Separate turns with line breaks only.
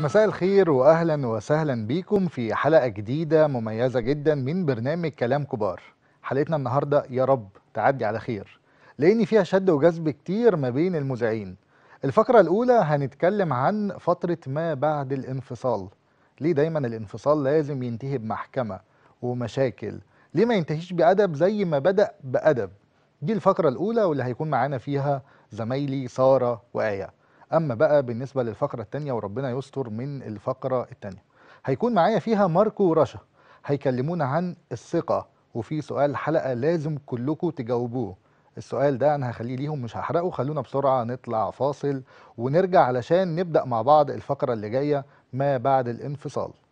مساء الخير واهلا وسهلا بيكم في حلقه جديده مميزه جدا من برنامج كلام كبار حلقتنا النهارده يا رب تعدي على خير لان فيها شد وجذب كتير ما بين المذيعين الفقره الاولى هنتكلم عن فتره ما بعد الانفصال ليه دايما الانفصال لازم ينتهي بمحكمه ومشاكل ليه ما ينتهيش بادب زي ما بدا بادب دي الفقره الاولى واللي هيكون معانا فيها زمايلي ساره وايه اما بقى بالنسبه للفقره الثانيه وربنا يستر من الفقره الثانيه هيكون معايا فيها ماركو ورشا هيكلمونا عن الثقه وفي سؤال حلقه لازم كلكم تجاوبوه السؤال ده انا هخليه ليهم مش هحرقه خلونا بسرعه نطلع فاصل ونرجع علشان نبدا مع بعض الفقره اللي جايه ما بعد الانفصال